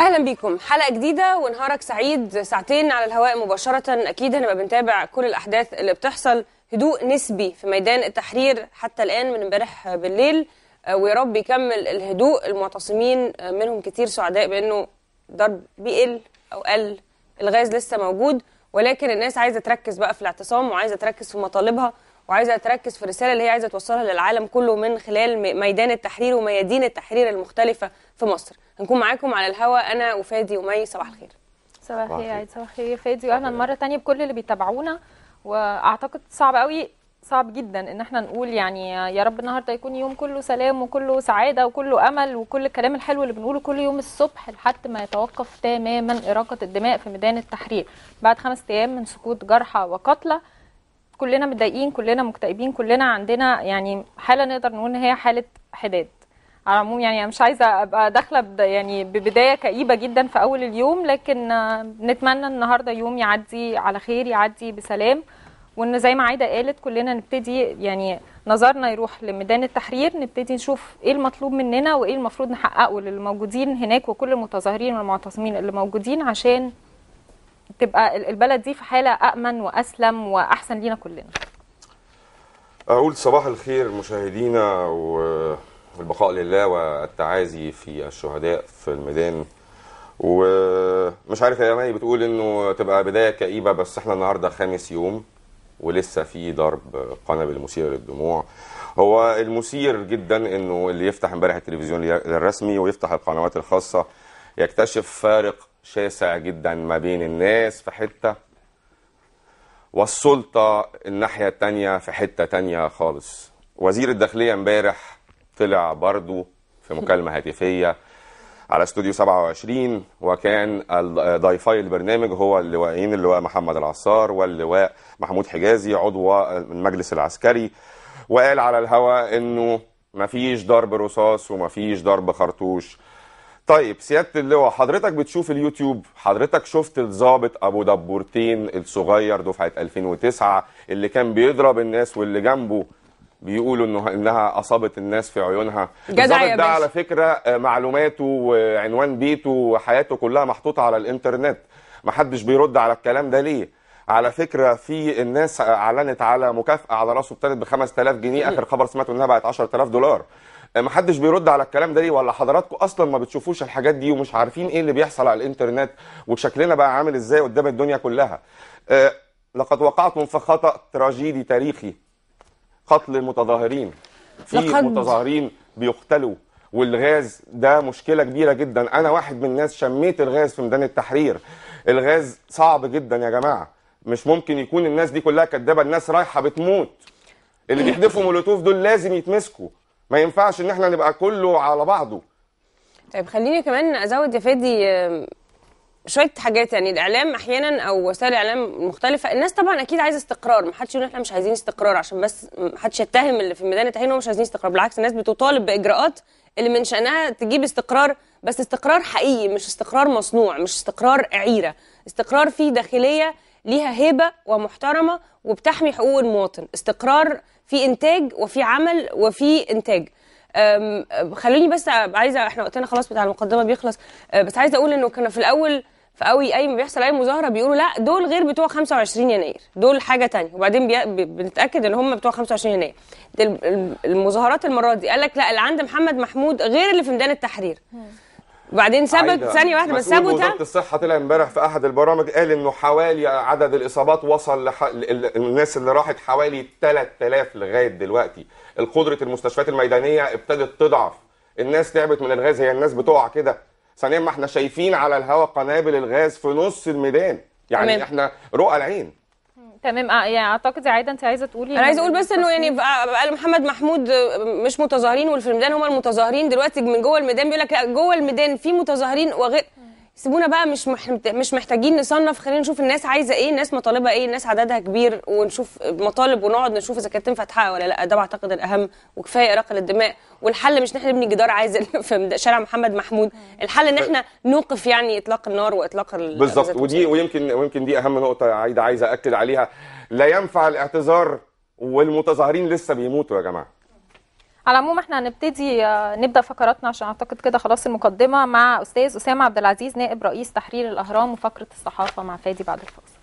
اهلا بيكم حلقه جديده ونهارك سعيد ساعتين على الهواء مباشره اكيد هنبقى بنتابع كل الاحداث اللي بتحصل هدوء نسبي في ميدان التحرير حتى الان من امبارح بالليل آه، ويا رب يكمل الهدوء المعتصمين آه، منهم كتير سعداء بانه ضرب بيقل او قل الغاز لسه موجود ولكن الناس عايزه تركز بقى في الاعتصام وعايزه تركز في مطالبها وعايزه تركز في الرساله اللي هي عايزه توصلها للعالم كله من خلال ميدان التحرير وميادين التحرير المختلفه في مصر هنكون معاكم على الهوا انا وفادي ومي صباح الخير صباح الخير صباح الخير يا فادي واهلا مره ثانيه بكل اللي بيتابعونا واعتقد صعب قوي صعب جدا ان احنا نقول يعني يا رب النهارده يكون يوم كله سلام وكله سعاده وكله امل وكل الكلام الحلو اللي بنقوله كل يوم الصبح لحد ما يتوقف تماما اراقه الدماء في ميدان التحرير بعد خمس ايام من سقوط جرحى وقتلى كلنا متضايقين كلنا مكتئبين كلنا عندنا يعني حاله نقدر نقول ان هي حاله حداد على العموم يعني انا مش عايزه ابقى داخله يعني ببدايه كئيبه جدا في اول اليوم لكن نتمنى النهارده يوم يعدي على خير يعدي بسلام وان زي ما عايده قالت كلنا نبتدي يعني نظرنا يروح لميدان التحرير نبتدي نشوف ايه المطلوب مننا وايه المفروض نحققه للموجودين هناك وكل المتظاهرين والمعتصمين اللي موجودين عشان تبقى البلد دي في حاله امن واسلم واحسن لينا كلنا اقول صباح الخير مشاهدينا والبقاء لله والتعازي في الشهداء في الميدان ومش عارف يا ماني بتقول انه تبقى بدايه كئيبه بس احنا النهارده خامس يوم ولسه في ضرب قنابل مثيره للدموع هو المثير جدا انه اللي يفتح امبارح التلفزيون الرسمي ويفتح القنوات الخاصه يكتشف فارق شاسع جدا ما بين الناس في حتة والسلطة الناحية التانية في حتة تانية خالص وزير الداخلية امبارح طلع برضو في مكالمة هاتفية على استوديو 27 وكان ضيفي البرنامج هو اللواءين اللواء محمد العصار واللواء محمود حجازي عضو المجلس العسكري وقال على الهوا انه مفيش ضرب رصاص ومفيش ضرب خرطوش طيب سياده اللواء حضرتك بتشوف اليوتيوب حضرتك شفت الضابط ابو دبورتين الصغير دفعه 2009 اللي كان بيضرب الناس واللي جنبه بيقولوا انه انها اصابت الناس في عيونها الضابط ده على فكره معلوماته وعنوان بيته وحياته كلها محطوطه على الانترنت محدش بيرد على الكلام ده ليه على فكره في الناس اعلنت على مكافاه على راسه ابتدت ب 5000 جنيه اخر خبر سمعته انها بقت 10000 دولار آه، ما حدش بيرد على الكلام ده ليه ولا حضراتكم اصلا ما بتشوفوش الحاجات دي ومش عارفين ايه اللي بيحصل على الانترنت وشكلنا بقى عامل ازاي قدام الدنيا كلها آه، لقد وقعتم في خطا تراجيدي تاريخي قتل المتظاهرين في متظاهرين بيقتلوا والغاز ده مشكله كبيره جدا انا واحد من الناس شميت الغاز في ميدان التحرير الغاز صعب جدا يا جماعه مش ممكن يكون الناس دي كلها كدابه الناس رايحه بتموت اللي بيحدفوا مولوتوف دول لازم يتمسكوا ما ينفعش ان احنا نبقى كله على بعضه طيب خليني كمان ازود يا فادي شويه حاجات يعني الاعلام احيانا او وسائل الاعلام مختلفه الناس طبعا اكيد عايزه استقرار ما حدش يقول احنا مش عايزين استقرار عشان بس ما حدش يتهم اللي في ميدان التهيئه مش عايزين استقرار بالعكس الناس بتطالب باجراءات اللي من شانها تجيب استقرار بس استقرار حقيقي مش استقرار مصنوع مش استقرار عيره استقرار فيه داخليه ليها هيبه ومحترمه وبتحمي حقوق المواطن استقرار في انتاج وفي عمل وفي انتاج خلوني بس عايزه احنا وقتنا خلاص بتاع المقدمه بيخلص بس عايزه اقول انه كان في الاول في قوي اي ما بيحصل اي مظاهره بيقولوا لا دول غير بتوع 25 يناير دول حاجه تانية وبعدين بنتاكد ان هم بتوع 25 يناير المظاهرات المره دي قال لك لا اللي عند محمد محمود غير اللي في ميدان التحرير وبعدين ثبت ثانيه واحده بس ثبت وزاره الصحه طلع امبارح في احد البرامج قال انه حوالي عدد الاصابات وصل لح... الناس اللي راحت حوالي 3000 لغايه دلوقتي القدره المستشفيات الميدانيه ابتدت تضعف الناس تعبت من الغاز هي الناس بتقع كده ثانيا ما احنا شايفين على الهواء قنابل الغاز في نص الميدان يعني أمين. احنا رؤى العين تمام آه، يعني اعتقد يا عايده انت عايزه تقولي انا عايزه اقول بس انه يعني قال آه، آه، محمد محمود مش متظاهرين واللي في الميدان هم المتظاهرين دلوقتي من جوه الميدان بيقول لك لا جوه الميدان في متظاهرين وغير سيبونا بقى مش مش محتاجين نصنف خلينا نشوف الناس عايزه ايه الناس مطالبه ايه الناس عددها كبير ونشوف مطالب ونقعد نشوف اذا كانت تنفع تحقق ولا لا ده بعتقد الاهم وكفايه اراقه للدماء والحل مش ان احنا نبني جدار عازل في شارع محمد محمود الحل ان احنا نوقف يعني اطلاق النار واطلاق بالظبط ودي ويمكن ويمكن دي اهم نقطه عايده عايزه اكد عليها لا ينفع الاعتذار والمتظاهرين لسه بيموتوا يا جماعه على العموم احنا هنبتدي آه، نبدا فقراتنا عشان اعتقد كده خلاص المقدمه مع استاذ اسامه عبد العزيز نائب رئيس تحرير الاهرام وفقره الصحافه مع فادي بعد الفاصل